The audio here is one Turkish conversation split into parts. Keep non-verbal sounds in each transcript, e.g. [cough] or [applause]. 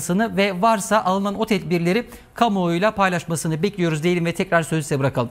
yapmasını ve varsa alınan o tedbirleri kamuoyuyla paylaşmasını bekliyoruz diyelim ve tekrar sözü size bırakalım.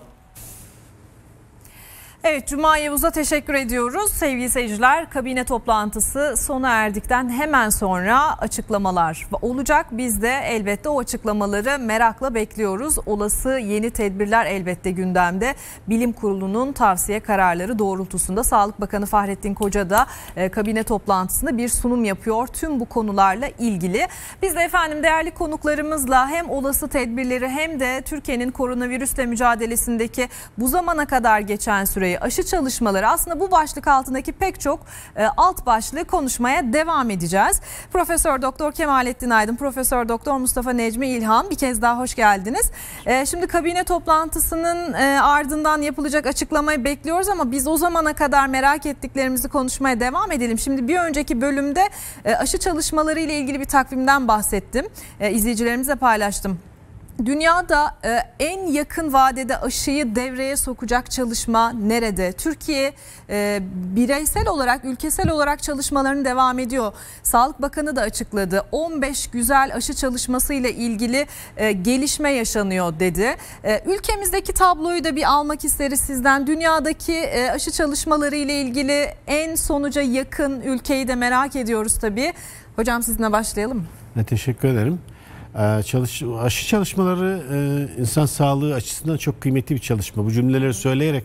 Evet Cuma Yavuz'a teşekkür ediyoruz. Sevgili seyirciler kabine toplantısı sona erdikten hemen sonra açıklamalar olacak. Biz de elbette o açıklamaları merakla bekliyoruz. Olası yeni tedbirler elbette gündemde. Bilim kurulunun tavsiye kararları doğrultusunda Sağlık Bakanı Fahrettin Koca da e, kabine toplantısında bir sunum yapıyor. Tüm bu konularla ilgili. Biz de efendim değerli konuklarımızla hem olası tedbirleri hem de Türkiye'nin koronavirüsle mücadelesindeki bu zamana kadar geçen süreyi aşı çalışmaları aslında bu başlık altındaki pek çok e, alt başlığı konuşmaya devam edeceğiz. Profesör Doktor Kemalettin Aydın, Profesör Doktor Mustafa Necmi İlhan bir kez daha hoş geldiniz. E, şimdi kabine toplantısının e, ardından yapılacak açıklamayı bekliyoruz ama biz o zamana kadar merak ettiklerimizi konuşmaya devam edelim. Şimdi bir önceki bölümde e, aşı çalışmaları ile ilgili bir takvimden bahsettim. E, izleyicilerimize paylaştım. Dünyada e, en yakın vadede aşıyı devreye sokacak çalışma nerede? Türkiye e, bireysel olarak, ülkesel olarak çalışmalarını devam ediyor. Sağlık Bakanı da açıkladı. 15 güzel aşı çalışması ile ilgili e, gelişme yaşanıyor dedi. Ülkemizdeki tabloyu da bir almak isteriz sizden. Dünyadaki aşı çalışmaları ile ilgili en sonuca yakın ülkeyi de merak ediyoruz tabii. Hocam sizinle başlayalım. Teşekkür ederim. Ee, çalış, aşı çalışmaları e, insan sağlığı açısından çok kıymetli bir çalışma. Bu cümleleri söyleyerek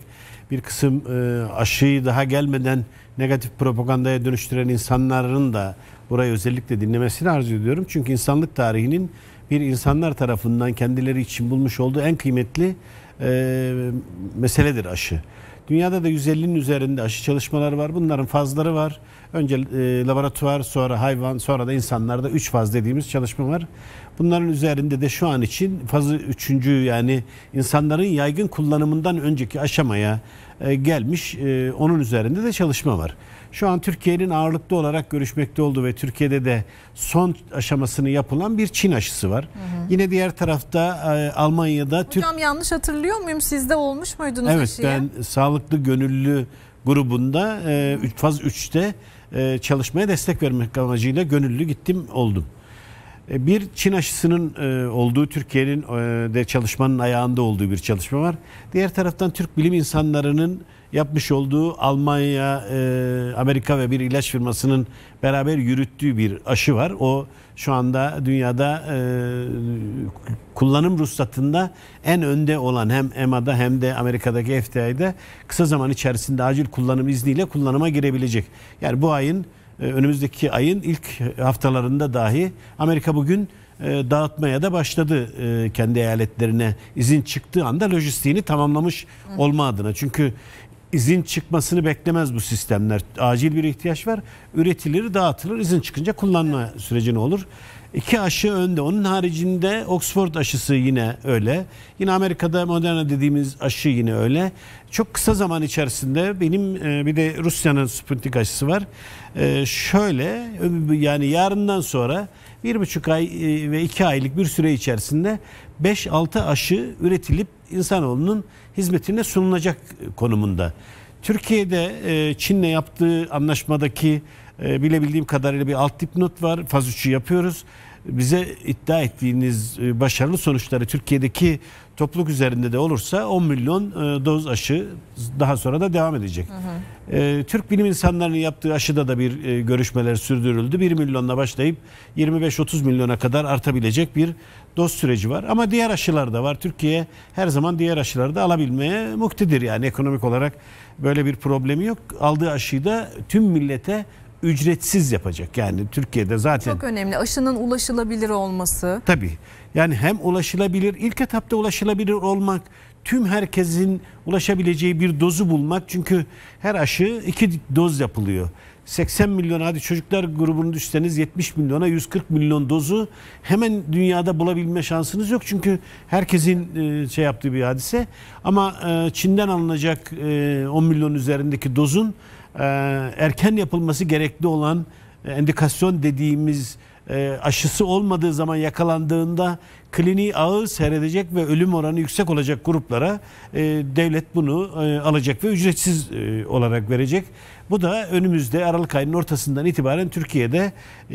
bir kısım e, aşıyı daha gelmeden negatif propagandaya dönüştüren insanların da burayı özellikle dinlemesini arzu ediyorum. Çünkü insanlık tarihinin bir insanlar tarafından kendileri için bulmuş olduğu en kıymetli e, meseledir aşı. Dünyada da 150'nin üzerinde aşı çalışmaları var. Bunların fazları var. Önce e, laboratuvar, sonra hayvan, sonra da insanlarda 3 faz dediğimiz çalışma var. Bunların üzerinde de şu an için fazı 3. yani insanların yaygın kullanımından önceki aşamaya e, gelmiş e, onun üzerinde de çalışma var şu an Türkiye'nin ağırlıklı olarak görüşmekte olduğu ve Türkiye'de de son aşamasını yapılan bir Çin aşısı var. Hı hı. Yine diğer tarafta e, Almanya'da... Hocam Türk... yanlış hatırlıyor muyum? Sizde olmuş muydunuz evet, aşıya? Evet ben sağlıklı gönüllü grubunda e, faz 3'te e, çalışmaya destek vermek amacıyla gönüllü gittim oldum. bir Çin aşısının olduğu Türkiye'nin de çalışmanın ayağında olduğu bir çalışma var. Diğer taraftan Türk bilim insanlarının yapmış olduğu Almanya, e, Amerika ve bir ilaç firmasının beraber yürüttüğü bir aşı var. O şu anda dünyada e, kullanım ruhsatında en önde olan hem EMA'da hem de Amerika'daki FDA'da kısa zaman içerisinde acil kullanım izniyle kullanıma girebilecek. Yani bu ayın e, önümüzdeki ayın ilk haftalarında dahi Amerika bugün e, dağıtmaya da başladı e, kendi eyaletlerine izin çıktığı anda lojistiğini tamamlamış olma adına. Çünkü izin çıkmasını beklemez bu sistemler. Acil bir ihtiyaç var. Üretilir, dağıtılır. İzin çıkınca kullanma süreci ne olur? İki aşı önde. Onun haricinde Oxford aşısı yine öyle. Yine Amerika'da Moderna dediğimiz aşı yine öyle. Çok kısa zaman içerisinde benim e, bir de Rusya'nın Sputnik aşısı var. E, şöyle yani yarından sonra bir buçuk ay e, ve iki aylık bir süre içerisinde 5-6 aşı üretilip insanoğlunun hizmetine sunulacak konumunda. Türkiye'de e, Çin'le yaptığı anlaşmadaki e, bilebildiğim kadarıyla bir alt dipnot var. Faz 3'ü yapıyoruz bize iddia ettiğiniz e, başarılı sonuçları Türkiye'deki topluluk üzerinde de olursa 10 milyon e, doz aşı daha sonra da devam edecek. Hı hı. E, Türk bilim insanlarının yaptığı aşıda da bir görüşmeler sürdürüldü. 1 milyonla başlayıp 25-30 milyona kadar artabilecek bir doz süreci var. Ama diğer aşılar da var. Türkiye her zaman diğer aşıları da alabilmeye muktedir yani ekonomik olarak böyle bir problemi yok. Aldığı aşıyı da tüm millete ücretsiz yapacak. Yani Türkiye'de zaten... Çok önemli. Aşının ulaşılabilir olması. Tabii. Yani hem ulaşılabilir, ilk etapta ulaşılabilir olmak, tüm herkesin ulaşabileceği bir dozu bulmak. Çünkü her aşı iki doz yapılıyor. 80 milyon hadi çocuklar grubunu düşseniz 70 milyona 140 milyon dozu hemen dünyada bulabilme şansınız yok. Çünkü herkesin e, şey yaptığı bir hadise. Ama e, Çin'den alınacak 10 e, milyon üzerindeki dozun ee, erken yapılması gerekli olan e, endikasyon dediğimiz e, aşısı olmadığı zaman yakalandığında kliniği ağır seyredecek ve ölüm oranı yüksek olacak gruplara e, devlet bunu alacak ve ücretsiz olarak verecek. Bu da önümüzde Aralık ayının ortasından itibaren Türkiye'de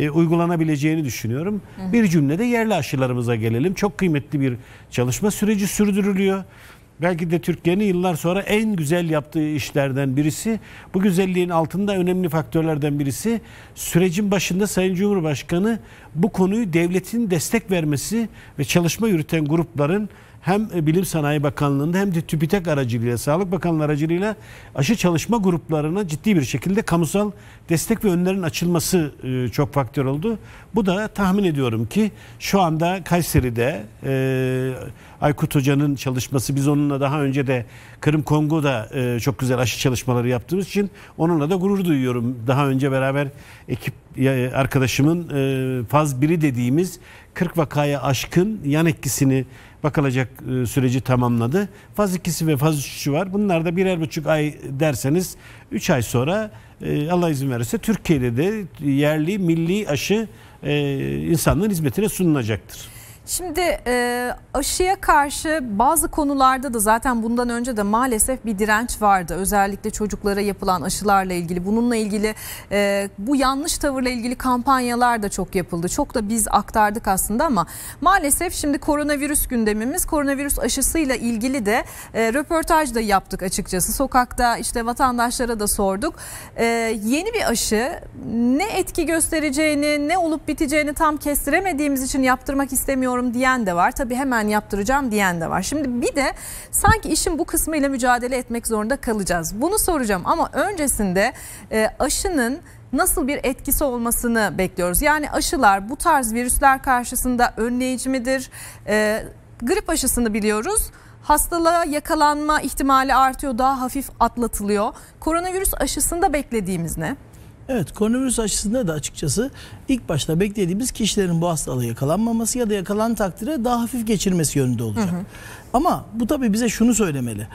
uygulanabileceğini düşünüyorum. Bir cümlede yerli aşılarımıza gelelim. Çok kıymetli bir çalışma süreci sürdürülüyor belki de Türkiye'nin yıllar sonra en güzel yaptığı işlerden birisi. Bu güzelliğin altında önemli faktörlerden birisi sürecin başında Sayın Cumhurbaşkanı bu konuyu devletin destek vermesi ve çalışma yürüten grupların hem Bilim Sanayi Bakanlığı'nda hem de TÜBİTAK aracılığıyla, Sağlık Bakanlığı aracılığıyla aşı çalışma gruplarına ciddi bir şekilde kamusal destek ve önlerin açılması e, çok faktör oldu. Bu da tahmin ediyorum ki şu anda Kayseri'de e, Aykut Hoca'nın çalışması, biz onunla daha önce de Kırım Kongo'da e, çok güzel aşı çalışmaları yaptığımız için onunla da gurur duyuyorum. Daha önce beraber ekip arkadaşımın faz biri dediğimiz 40 vakaya aşkın yan etkisini bakılacak e, süreci tamamladı. Faz 2'si ve faz 3'ü var. Bunlar da birer buçuk ay derseniz 3 ay sonra e, Allah izin verirse Türkiye'de de yerli milli aşı e, insanların hizmetine sunulacaktır. Şimdi e, aşıya karşı bazı konularda da zaten bundan önce de maalesef bir direnç vardı. Özellikle çocuklara yapılan aşılarla ilgili. Bununla ilgili e, bu yanlış tavırla ilgili kampanyalar da çok yapıldı. Çok da biz aktardık aslında ama maalesef şimdi koronavirüs gündemimiz. Koronavirüs aşısıyla ilgili de e, röportaj da yaptık açıkçası. Sokakta işte vatandaşlara da sorduk. E, yeni bir aşı ne etki göstereceğini ne olup biteceğini tam kestiremediğimiz için yaptırmak istemiyoruz istemiyorum diyen de var. Tabii hemen yaptıracağım diyen de var. Şimdi bir de sanki işin bu kısmıyla mücadele etmek zorunda kalacağız. Bunu soracağım ama öncesinde e, aşının nasıl bir etkisi olmasını bekliyoruz. Yani aşılar bu tarz virüsler karşısında önleyici midir? E, grip aşısını biliyoruz. Hastalığa yakalanma ihtimali artıyor, daha hafif atlatılıyor. Koronavirüs aşısında beklediğimiz ne? Evet koronavirüs açısından da açıkçası ilk başta beklediğimiz kişilerin bu hastalığı yakalanmaması ya da yakalan takdire daha hafif geçirmesi yönünde olacak. Hı hı. Ama bu tabii bize şunu söylemeli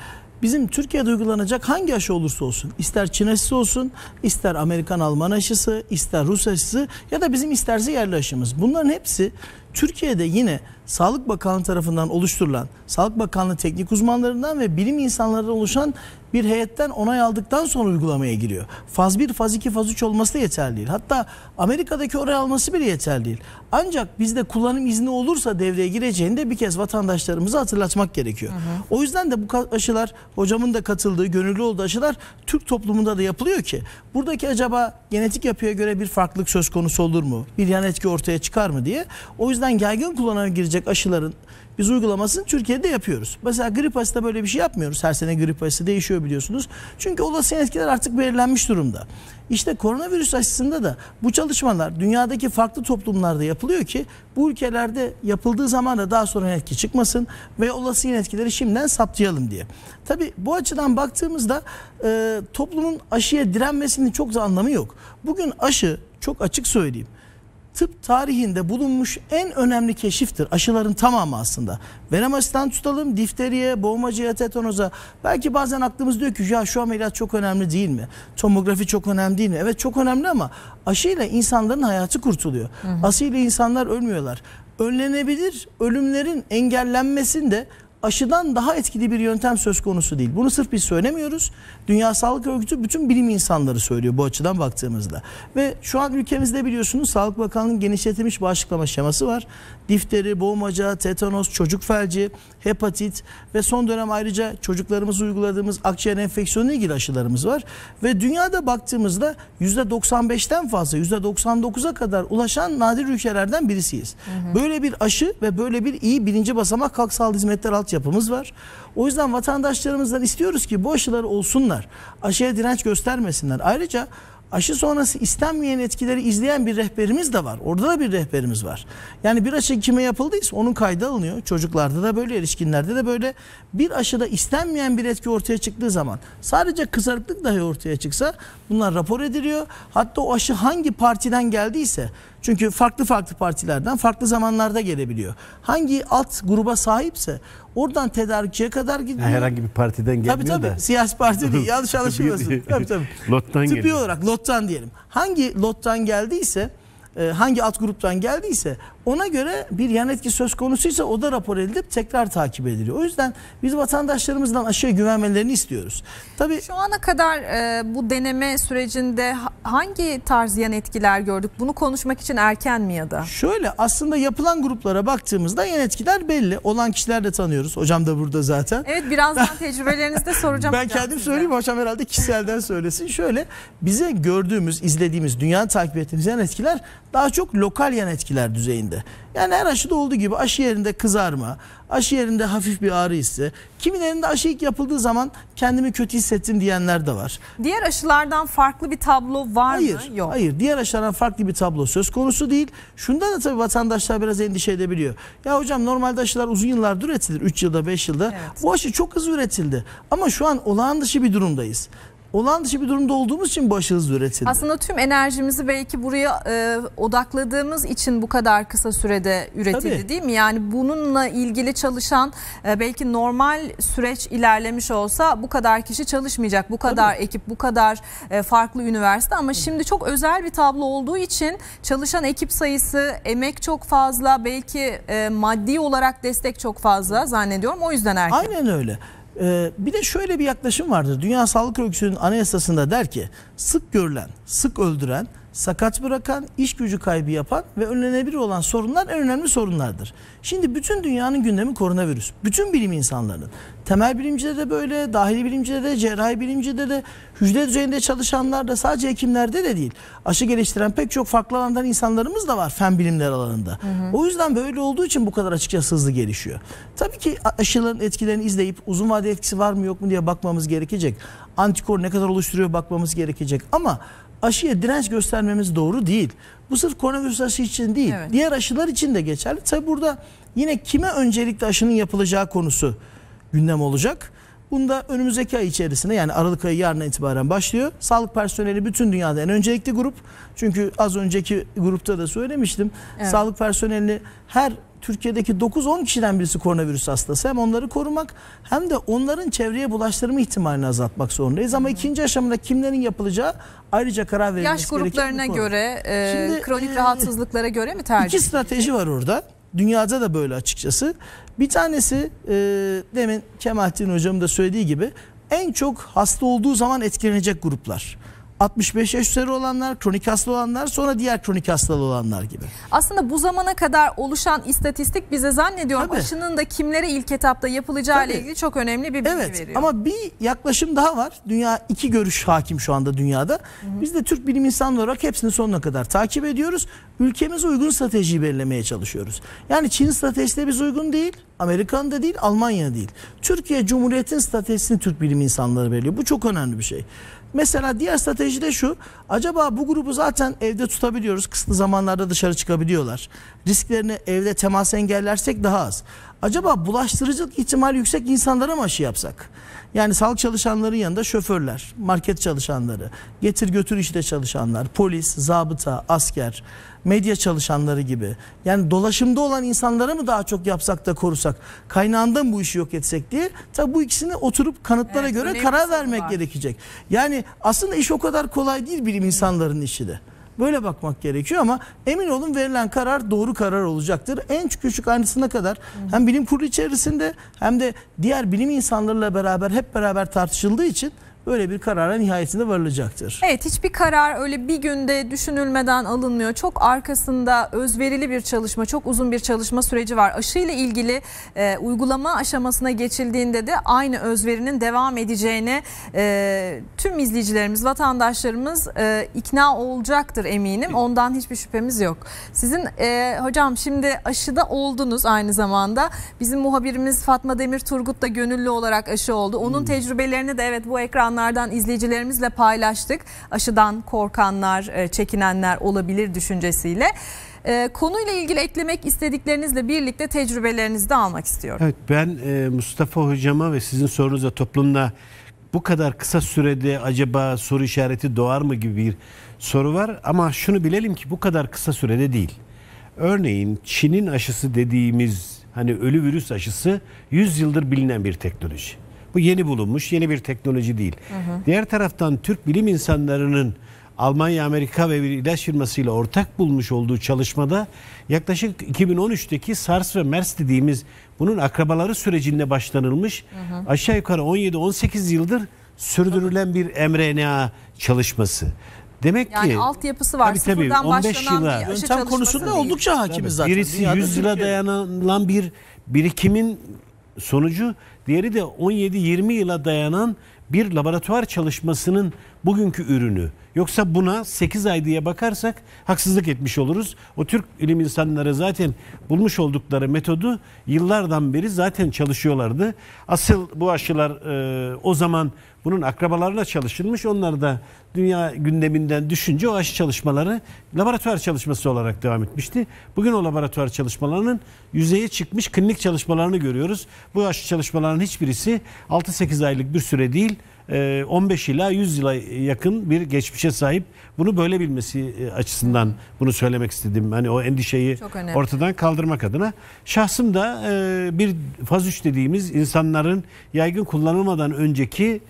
bizim Türkiye'de uygulanacak hangi aşı olursa olsun ister Çin aşısı olsun ister Amerikan Alman aşısı ister Rus aşısı ya da bizim isterse yerli aşımız bunların hepsi Türkiye'de yine Sağlık Bakanlığı tarafından oluşturulan, Sağlık Bakanlığı teknik uzmanlarından ve bilim insanlarından oluşan bir heyetten onay aldıktan sonra uygulamaya giriyor. Faz 1, faz 2, faz 3 olması da yeterli değil. Hatta Amerika'daki oraya alması bile yeterli değil. Ancak bizde kullanım izni olursa devreye gireceğini de bir kez vatandaşlarımıza hatırlatmak gerekiyor. Hı hı. O yüzden de bu aşılar, hocamın da katıldığı, gönüllü olduğu aşılar Türk toplumunda da yapılıyor ki. Buradaki acaba genetik yapıya göre bir farklılık söz konusu olur mu? Bir yan etki ortaya çıkar mı diye. O yüzden yaygın kullanıma girecek yapılacak aşıların biz uygulamasını Türkiye'de yapıyoruz. Mesela grip aşısında böyle bir şey yapmıyoruz. Her sene grip aşısı değişiyor biliyorsunuz. Çünkü olası etkiler artık belirlenmiş durumda. İşte koronavirüs aşısında da bu çalışmalar dünyadaki farklı toplumlarda yapılıyor ki bu ülkelerde yapıldığı zaman da daha sonra etki çıkmasın ve olası etkileri şimdiden saptayalım diye. Tabi bu açıdan baktığımızda e, toplumun aşıya direnmesinin çok da anlamı yok. Bugün aşı çok açık söyleyeyim tıp tarihinde bulunmuş en önemli keşiftir. Aşıların tamamı aslında. Venom tutalım, difteriye, boğmacaya, tetanoza. Belki bazen aklımız diyor ki ya şu ameliyat çok önemli değil mi? Tomografi çok önemli değil mi? Evet çok önemli ama aşıyla insanların hayatı kurtuluyor. Hı hı. Aşıyla insanlar ölmüyorlar. Önlenebilir ölümlerin engellenmesinde aşıdan daha etkili bir yöntem söz konusu değil. Bunu sırf biz söylemiyoruz. Dünya Sağlık Örgütü bütün bilim insanları söylüyor bu açıdan baktığımızda. Ve şu an ülkemizde biliyorsunuz Sağlık Bakanlığı'nın genişletilmiş bağışıklama şeması var difteri, boğmaca, tetanos, çocuk felci, hepatit ve son dönem ayrıca çocuklarımız uyguladığımız akciğer enfeksiyonu ilgili aşılarımız var. Ve dünyada baktığımızda %95'ten fazla %99'a kadar ulaşan nadir ülkelerden birisiyiz. Hı hı. Böyle bir aşı ve böyle bir iyi birinci basamak halk sağlığı hizmetler altyapımız var. O yüzden vatandaşlarımızdan istiyoruz ki bu aşılar olsunlar. Aşıya direnç göstermesinler. Ayrıca aşı sonrası istenmeyen etkileri izleyen bir rehberimiz de var. Orada da bir rehberimiz var. Yani bir aşı kime yapıldıysa onun kaydı alınıyor. Çocuklarda da böyle, erişkinlerde de böyle. Bir aşıda istenmeyen bir etki ortaya çıktığı zaman sadece kızarıklık dahi ortaya çıksa bunlar rapor ediliyor. Hatta o aşı hangi partiden geldiyse çünkü farklı farklı partilerden farklı zamanlarda gelebiliyor. Hangi alt gruba sahipse oradan tedarikçiye kadar gidiyor. Herhangi bir partiden gelmiyor tabii, tabii. da. Siyasi parti değil [laughs] yanlış anlaşılmasın. tabii tabii. Lottan Tıbbi olarak lottan diyelim. Hangi lottan geldiyse e, hangi alt gruptan geldiyse ona göre bir yan etki söz konusuysa o da rapor edilip tekrar takip ediliyor. O yüzden biz vatandaşlarımızdan aşıya güvenmelerini istiyoruz. Tabii şu ana kadar e, bu deneme sürecinde hangi tarz yan etkiler gördük? Bunu konuşmak için erken mi ya da? Şöyle aslında yapılan gruplara baktığımızda yan etkiler belli. Olan kişiler de tanıyoruz. Hocam da burada zaten. Evet birazdan [laughs] tecrübelerinizde soracağım. Ben kendim size. söyleyeyim hocam herhalde kişiselden söylesin. Şöyle bize gördüğümüz, izlediğimiz, dünya takip ettiğimiz yan etkiler daha çok lokal yan etkiler düzeyinde. Yani her aşıda olduğu gibi aşı yerinde kızarma, aşı yerinde hafif bir ağrı hissi. Kimilerinde aşı ilk yapıldığı zaman kendimi kötü hissettim diyenler de var. Diğer aşılardan farklı bir tablo var hayır, mı? Yok. Hayır. Diğer aşılardan farklı bir tablo söz konusu değil. Şundan da tabii vatandaşlar biraz endişe edebiliyor. Ya hocam normalde aşılar uzun yıllardır üretilir. 3 yılda 5 yılda. Evet. Bu aşı çok hızlı üretildi. Ama şu an olağan dışı bir durumdayız. Olan dışı bir durumda olduğumuz için başarısız üretildi. Aslında tüm enerjimizi belki buraya e, odakladığımız için bu kadar kısa sürede üretildi Tabii. değil mi? Yani bununla ilgili çalışan e, belki normal süreç ilerlemiş olsa bu kadar kişi çalışmayacak. Bu kadar Tabii. ekip, bu kadar e, farklı üniversite ama Tabii. şimdi çok özel bir tablo olduğu için çalışan ekip sayısı, emek çok fazla, belki e, maddi olarak destek çok fazla zannediyorum. O yüzden erken. Aynen öyle. Ee, bir de şöyle bir yaklaşım vardır. Dünya Sağlık Örgütü'nün anayasasında der ki sık görülen, sık öldüren sakat bırakan, iş gücü kaybı yapan ve önlenebilir olan sorunlar en önemli sorunlardır. Şimdi bütün dünyanın gündemi koronavirüs. Bütün bilim insanlarının. Temel bilimcilere de böyle, dahili bilimcilere de, cerrahi bilimcilere de, hücre düzeyinde çalışanlar da sadece hekimlerde de değil. Aşı geliştiren pek çok farklı alandan insanlarımız da var fen bilimler alanında. Hı hı. O yüzden böyle olduğu için bu kadar açıkçası hızlı gelişiyor. Tabii ki aşıların etkilerini izleyip uzun vade etkisi var mı yok mu diye bakmamız gerekecek. Antikor ne kadar oluşturuyor bakmamız gerekecek ama aşıya direnç göstermemiz doğru değil. Bu sırf koronavirüs aşısı için değil. Evet. Diğer aşılar için de geçerli. Tabi burada yine kime öncelikle aşının yapılacağı konusu gündem olacak. Bunda önümüzdeki ay içerisinde yani Aralık ayı yarına itibaren başlıyor. Sağlık personeli bütün dünyada en öncelikli grup. Çünkü az önceki grupta da söylemiştim. Evet. Sağlık personeli her Türkiye'deki 9-10 kişiden birisi koronavirüs hastası. Hem onları korumak hem de onların çevreye bulaştırma ihtimalini azaltmak zorundayız. Ama ikinci aşamada kimlerin yapılacağı ayrıca karar verilmesi Yaş gruplarına göre, e, Şimdi, kronik e, rahatsızlıklara göre mi tercih? İki strateji var orada. Dünyada da böyle açıkçası. Bir tanesi e, demin Kemalettin Hocam da söylediği gibi en çok hasta olduğu zaman etkilenecek gruplar. 65 yaş üzeri olanlar, kronik hasta olanlar, sonra diğer kronik hastalığı olanlar gibi. Aslında bu zamana kadar oluşan istatistik bize zannediyorum Tabii. aşının da kimlere ilk etapta yapılacağı ile ilgili çok önemli bir bilgi evet, veriyor. Ama bir yaklaşım daha var. Dünya iki görüş hakim şu anda dünyada. Hı hı. Biz de Türk bilim insanları olarak hepsini sonuna kadar takip ediyoruz. Ülkemize uygun stratejiyi belirlemeye çalışıyoruz. Yani Çin stratejisi de biz uygun değil. Amerikan da değil, Almanya değil. Türkiye Cumhuriyet'in stratejisini Türk bilim insanları belirliyor. Bu çok önemli bir şey. Mesela diğer strateji de şu. Acaba bu grubu zaten evde tutabiliyoruz. Kısıtlı zamanlarda dışarı çıkabiliyorlar. Risklerini evde temas engellersek daha az. Acaba bulaştırıcılık ihtimali yüksek insanlara mı aşı yapsak? Yani sağlık çalışanların yanında şoförler, market çalışanları, getir götür işte çalışanlar, polis, zabıta, asker, medya çalışanları gibi. Yani dolaşımda olan insanlara mı daha çok yapsak da korusak? Kaynağından bu işi yok etsek diye. Tabi bu ikisini oturup kanıtlara evet, göre karar vermek var. gerekecek. Yani aslında iş o kadar kolay değil bilim insanların işi de. Böyle bakmak gerekiyor ama emin olun verilen karar doğru karar olacaktır. En küçük ayrıntısına kadar hem bilim kurulu içerisinde hem de diğer bilim insanlarıyla beraber hep beraber tartışıldığı için böyle bir karara nihayetinde varılacaktır. Evet hiçbir karar öyle bir günde düşünülmeden alınmıyor. Çok arkasında özverili bir çalışma, çok uzun bir çalışma süreci var. Aşıyla ilgili e, uygulama aşamasına geçildiğinde de aynı özverinin devam edeceğini e, tüm izleyicilerimiz, vatandaşlarımız e, ikna olacaktır eminim. Ondan hiçbir şüphemiz yok. Sizin e, hocam şimdi aşıda oldunuz aynı zamanda. Bizim muhabirimiz Fatma Demir Turgut da gönüllü olarak aşı oldu. Onun hmm. tecrübelerini de evet bu ekran yaşayanlardan izleyicilerimizle paylaştık. Aşıdan korkanlar, e, çekinenler olabilir düşüncesiyle. E, konuyla ilgili eklemek istediklerinizle birlikte tecrübelerinizi de almak istiyorum. Evet ben e, Mustafa hocama ve sizin sorunuza toplumla bu kadar kısa sürede acaba soru işareti doğar mı gibi bir soru var. Ama şunu bilelim ki bu kadar kısa sürede değil. Örneğin Çin'in aşısı dediğimiz hani ölü virüs aşısı 100 yıldır bilinen bir teknoloji. Bu yeni bulunmuş yeni bir teknoloji değil. Hı hı. Diğer taraftan Türk bilim insanlarının Almanya, Amerika ve bir ilaç firmasıyla ortak bulmuş olduğu çalışmada yaklaşık 2013'teki SARS ve MERS dediğimiz bunun akrabaları sürecinde başlanılmış hı hı. aşağı yukarı 17-18 yıldır sürdürülen bir mRNA çalışması. Demek yani ki yani altyapısı var. Tabii, tabii, Sıfırdan 15 yıla yöntem konusunda değil. oldukça hakimiz tabii, zaten. Birisi 100 yıla dayanılan bir birikimin sonucu Diğeri de 17-20 yıla dayanan bir laboratuvar çalışmasının bugünkü ürünü. Yoksa buna 8 ay diye bakarsak haksızlık etmiş oluruz. O Türk ilim insanları zaten bulmuş oldukları metodu yıllardan beri zaten çalışıyorlardı. Asıl bu aşılar e, o zaman bunun akrabalarla çalışılmış. Onlar da dünya gündeminden düşünce o aşı çalışmaları laboratuvar çalışması olarak devam etmişti. Bugün o laboratuvar çalışmalarının yüzeye çıkmış klinik çalışmalarını görüyoruz. Bu aşı çalışmalarının hiçbirisi 6-8 aylık bir süre değil 15 e, ila 100 yıla yakın bir geçmişe sahip. Bunu böyle bilmesi e, açısından bunu söylemek istedim. Hani o endişeyi ortadan kaldırmak adına. Şahsım da e, bir faz 3 dediğimiz insanların yaygın kullanılmadan önceki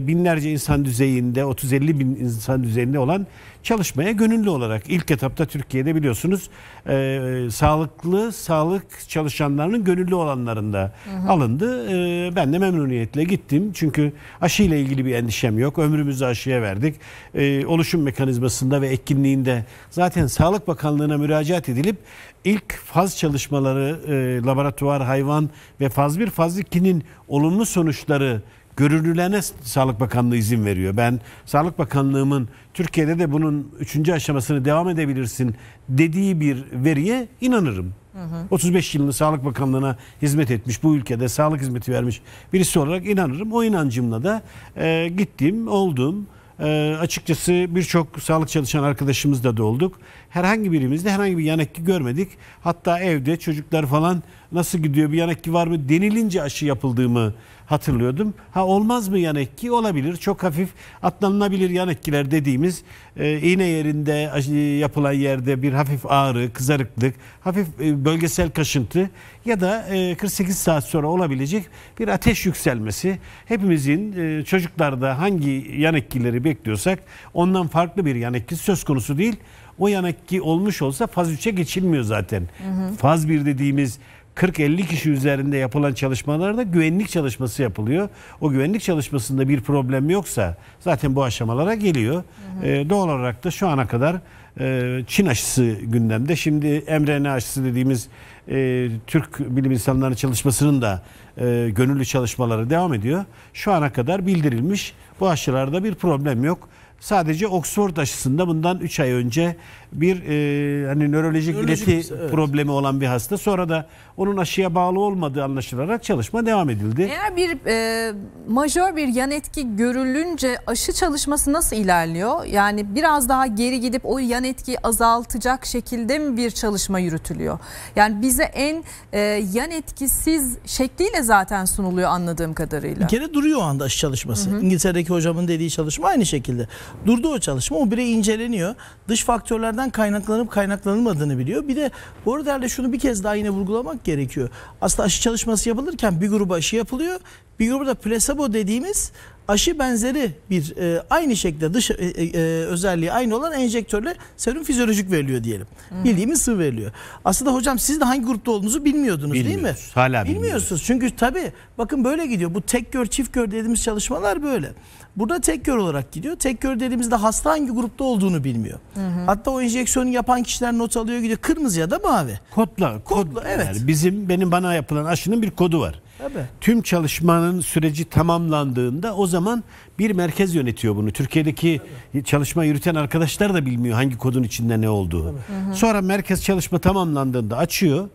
binlerce insan düzeyinde 30-50 50 bin insan üzerinde olan çalışmaya gönüllü olarak ilk etapta Türkiye'de biliyorsunuz e, sağlıklı sağlık çalışanlarının gönüllü olanlarında hı hı. alındı. E, ben de memnuniyetle gittim. Çünkü aşıyla ilgili bir endişem yok. Ömrümüzü aşıya verdik. E, oluşum mekanizmasında ve etkinliğinde zaten Sağlık Bakanlığı'na müracaat edilip ilk faz çalışmaları e, laboratuvar, hayvan ve faz 1, faz 2'nin olumlu sonuçları görünürlüğüne Sağlık Bakanlığı izin veriyor. Ben Sağlık Bakanlığımın Türkiye'de de bunun üçüncü aşamasını devam edebilirsin dediği bir veriye inanırım. Hı hı. 35 yılını Sağlık Bakanlığı'na hizmet etmiş, bu ülkede sağlık hizmeti vermiş birisi olarak inanırım. O inancımla da e, gittim, oldum. E, açıkçası birçok sağlık çalışan arkadaşımızla da olduk. Herhangi birimizde herhangi bir yan etki görmedik. Hatta evde çocuklar falan nasıl gidiyor bir yan etki var mı denilince aşı yapıldığımı hatırlıyordum. Ha olmaz mı yan etki? Olabilir. Çok hafif atlanılabilir yan etkiler dediğimiz e, iğne yerinde aşı, yapılan yerde bir hafif ağrı, kızarıklık, hafif e, bölgesel kaşıntı ya da e, 48 saat sonra olabilecek bir ateş yükselmesi. Hepimizin e, çocuklarda hangi yan etkileri bekliyorsak ondan farklı bir yan etki söz konusu değil. O yan etki olmuş olsa faz 3'e geçilmiyor zaten. Hı hı. Faz 1 dediğimiz 40-50 kişi üzerinde yapılan çalışmalarda güvenlik çalışması yapılıyor. O güvenlik çalışmasında bir problem yoksa zaten bu aşamalara geliyor. Hı hı. E, doğal olarak da şu ana kadar e, Çin aşısı gündemde. Şimdi mRNA aşısı dediğimiz e, Türk bilim insanlarının çalışmasının da e, gönüllü çalışmaları devam ediyor. Şu ana kadar bildirilmiş bu aşılarda bir problem yok. Sadece Oxford aşısında bundan 3 ay önce bir e, hani nörolojik, nörolojik ileti şey, evet. problemi olan bir hasta. Sonra da onun aşıya bağlı olmadığı anlaşılarak çalışma devam edildi. Eğer bir e, majör bir yan etki görülünce aşı çalışması nasıl ilerliyor? Yani biraz daha geri gidip o yan etkiyi azaltacak şekilde mi bir çalışma yürütülüyor? Yani bize en e, yan etkisiz şekliyle zaten sunuluyor anladığım kadarıyla. Bir kere duruyor o anda aşı çalışması. Hı hı. İngiltere'deki hocamın dediği çalışma aynı şekilde. Durdu o çalışma. O birey inceleniyor. Dış faktörlerden bunlardan kaynaklanıp kaynaklanılmadığını biliyor. Bir de bu arada herhalde şunu bir kez daha yine vurgulamak gerekiyor. Aslında aşı çalışması yapılırken bir gruba aşı yapılıyor. Bir gruba da plasebo dediğimiz aşı benzeri bir e, aynı şekilde dış e, e, e, özelliği aynı olan enjektörle serum fizyolojik veriliyor diyelim. Hmm. Bildiğimiz sıvı veriliyor. Aslında hocam siz de hangi grupta olduğunuzu bilmiyordunuz değil mi? Hala bilmiyorsunuz. Çünkü tabii bakın böyle gidiyor. Bu tek gör çift gör dediğimiz çalışmalar böyle. Burada tek gör olarak gidiyor. Tek gör dediğimizde hasta hangi grupta olduğunu bilmiyor. Hı hı. Hatta o enjeksiyonu yapan kişiler not alıyor gidiyor. Kırmızı ya da mavi. Kodla. Kodla, kodla evet. Yani bizim benim bana yapılan aşının bir kodu var. Tabii. Tüm çalışmanın süreci tamamlandığında o zaman bir merkez yönetiyor bunu. Türkiye'deki Tabii. çalışma yürüten arkadaşlar da bilmiyor hangi kodun içinde ne olduğu. Tabii. Sonra merkez çalışma tamamlandığında açıyor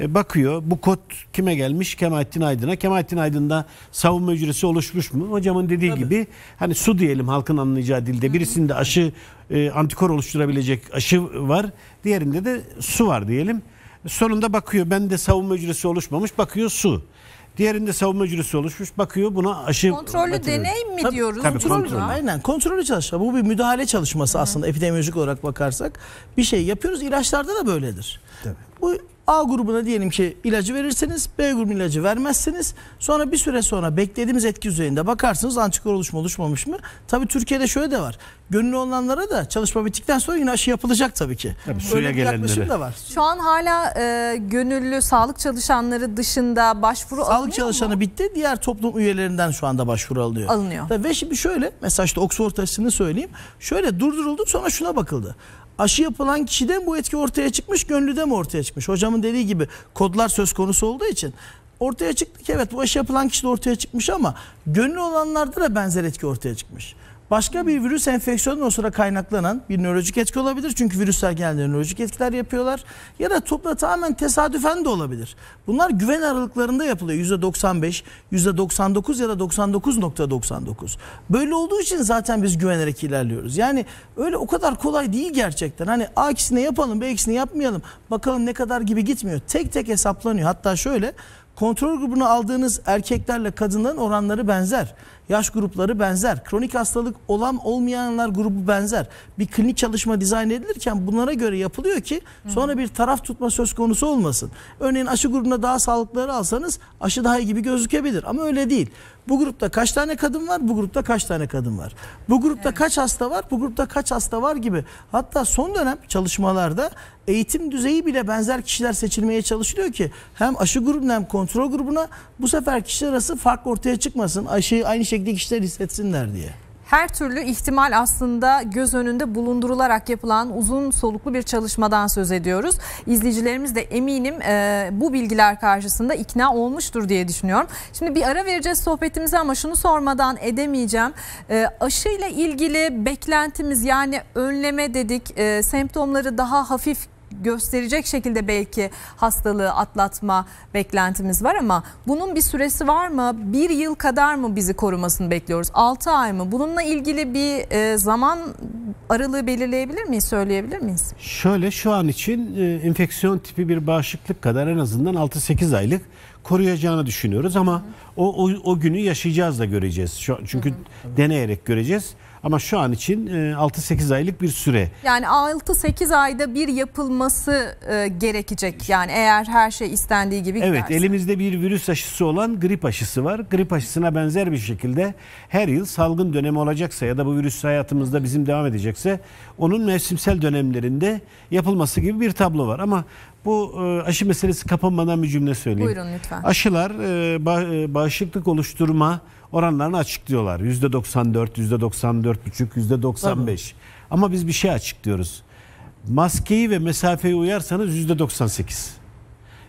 e, bakıyor bu kod kime gelmiş Kemalettin Aydın'a Kemalettin Aydın'da savunma ücresi oluşmuş mu hocamın dediği Tabii. gibi hani su diyelim halkın anlayacağı dilde birisinde aşı e, antikor oluşturabilecek aşı var diğerinde de su var diyelim sonunda bakıyor ben de savunma ücresi oluşmamış bakıyor su Diğerinde savunma jürisi oluşmuş. Bakıyor buna aşı... Kontrollü atılıyor. deneyim mi tabii, diyoruz? Tabii, kontrol. kontrol. Aynen kontrollü çalışma. Bu bir müdahale çalışması Hı. aslında epidemiolojik olarak bakarsak. Bir şey yapıyoruz. İlaçlarda da böyledir. Tabii. Bu A grubuna diyelim ki ilacı verirseniz B grubu ilacı vermezseniz sonra bir süre sonra beklediğimiz etki üzerinde bakarsınız antikor oluşma oluşmamış mı? Tabii Türkiye'de şöyle de var. Gönüllü olanlara da çalışma bittikten sonra yine aşı yapılacak tabii ki. Tabii Öyle suya bir gelenlere. da var. Şu an hala e, gönüllü sağlık çalışanları dışında başvuru sağlık alınıyor çalışanı mu? bitti. Diğer toplum üyelerinden şu anda başvuru alınıyor. Alınıyor. Tabii ve şimdi şöyle mesela işte Oxford aşısını söyleyeyim. Şöyle durduruldu sonra şuna bakıldı aşı yapılan kişiden bu etki ortaya çıkmış, gönlüde mi ortaya çıkmış? Hocamın dediği gibi kodlar söz konusu olduğu için ortaya çıktı ki evet bu aşı yapılan kişi de ortaya çıkmış ama gönlü olanlarda da benzer etki ortaya çıkmış. Başka bir virüs enfeksiyonundan sonra kaynaklanan bir nörolojik etki olabilir. Çünkü virüsler genelde nörolojik etkiler yapıyorlar. Ya da topla tamamen tesadüfen de olabilir. Bunlar güven aralıklarında yapılıyor. %95, %99 ya da 99.99. Böyle olduğu için zaten biz güvenerek ilerliyoruz. Yani öyle o kadar kolay değil gerçekten. Hani A ikisini yapalım, B ikisini yapmayalım. Bakalım ne kadar gibi gitmiyor. Tek tek hesaplanıyor. Hatta şöyle kontrol grubuna aldığınız erkeklerle kadınların oranları benzer. Yaş grupları benzer. Kronik hastalık olan olmayanlar grubu benzer. Bir klinik çalışma dizayn edilirken bunlara göre yapılıyor ki sonra bir taraf tutma söz konusu olmasın. Örneğin aşı grubuna daha sağlıklıları alsanız aşı daha iyi gibi gözükebilir ama öyle değil. Bu grupta kaç tane kadın var? Bu grupta kaç tane kadın var? Bu grupta evet. kaç hasta var? Bu grupta kaç hasta var gibi. Hatta son dönem çalışmalarda eğitim düzeyi bile benzer kişiler seçilmeye çalışılıyor ki hem aşı grubuna hem kontrol grubuna bu sefer kişiler arası fark ortaya çıkmasın. Aşıyı aynı şey gerçeklik işler hissetsinler diye. Her türlü ihtimal aslında göz önünde bulundurularak yapılan uzun soluklu bir çalışmadan söz ediyoruz. İzleyicilerimiz de eminim e, bu bilgiler karşısında ikna olmuştur diye düşünüyorum. Şimdi bir ara vereceğiz sohbetimize ama şunu sormadan edemeyeceğim. E, aşıyla ilgili beklentimiz yani önleme dedik, e, semptomları daha hafif gösterecek şekilde belki hastalığı atlatma beklentimiz var ama bunun bir süresi var mı? Bir yıl kadar mı bizi korumasını bekliyoruz? Altı ay mı? Bununla ilgili bir e, zaman aralığı belirleyebilir miyiz, söyleyebilir miyiz? Şöyle şu an için e, enfeksiyon tipi bir bağışıklık kadar en azından 6-8 aylık koruyacağını düşünüyoruz ama hı hı. O, o o günü yaşayacağız da göreceğiz. Şu, çünkü hı hı. deneyerek göreceğiz. Ama şu an için 6-8 e, aylık bir süre. Yani 6-8 ayda bir yapılması e, gerekecek. Yani eğer her şey istendiği gibi giderse. Evet elimizde bir virüs aşısı olan grip aşısı var. Grip aşısına benzer bir şekilde her yıl salgın dönemi olacaksa ya da bu virüs hayatımızda bizim devam edecekse onun mevsimsel dönemlerinde yapılması gibi bir tablo var. Ama bu e, aşı meselesi kapanmadan bir cümle söyleyeyim. Buyurun lütfen. Aşılar e, e, bağışıklık oluşturma oranlarını açıklıyorlar. %94, yüzde %94,5, %95. Ama biz bir şey açıklıyoruz. Maskeyi ve mesafeyi uyarsanız %98.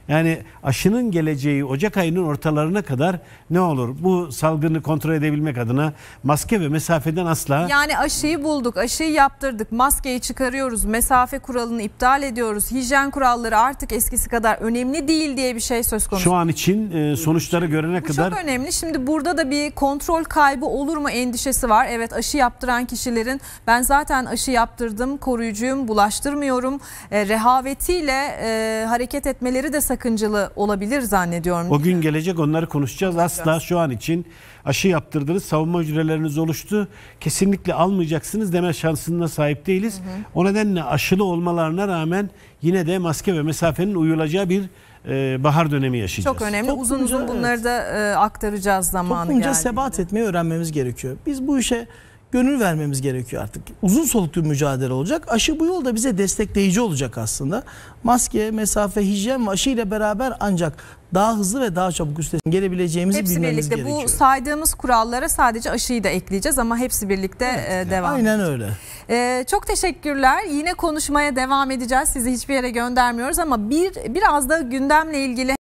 Yani aşının geleceği Ocak ayının ortalarına kadar ne olur? Bu salgını kontrol edebilmek adına maske ve mesafeden asla... Yani aşıyı bulduk, aşıyı yaptırdık, maskeyi çıkarıyoruz, mesafe kuralını iptal ediyoruz, hijyen kuralları artık eskisi kadar önemli değil diye bir şey söz konusu. Şu an için e, sonuçları görene Bu kadar... Bu çok önemli. Şimdi burada da bir kontrol kaybı olur mu endişesi var. Evet aşı yaptıran kişilerin ben zaten aşı yaptırdım, koruyucuyum, bulaştırmıyorum. E, rehavetiyle e, hareket etmeleri de sakın sakıncalı olabilir zannediyorum. O gün gelecek onları konuşacağız. Asla şu an için aşı yaptırdınız, savunma hücreleriniz oluştu. Kesinlikle almayacaksınız deme şansına sahip değiliz. Hı hı. O nedenle aşılı olmalarına rağmen yine de maske ve mesafenin uyulacağı bir e, bahar dönemi yaşayacağız. Çok önemli. Toplumca, uzun uzun bunları evet. da e, aktaracağız zamanı Toplumca geldiğinde. sebat etmeyi öğrenmemiz gerekiyor. Biz bu işe gönül vermemiz gerekiyor artık. Uzun soluklu mücadele olacak. Aşı bu yolda bize destekleyici olacak aslında. Maske, mesafe, hijyen ve aşı ile beraber ancak daha hızlı ve daha çabuk üstesinden gelebileceğimizi hepsi bilmemiz birlikte. gerekiyor. Bu saydığımız kurallara sadece aşıyı da ekleyeceğiz ama hepsi birlikte evet, e, devam Aynen öyle. E, çok teşekkürler. Yine konuşmaya devam edeceğiz. Sizi hiçbir yere göndermiyoruz ama bir biraz da gündemle ilgili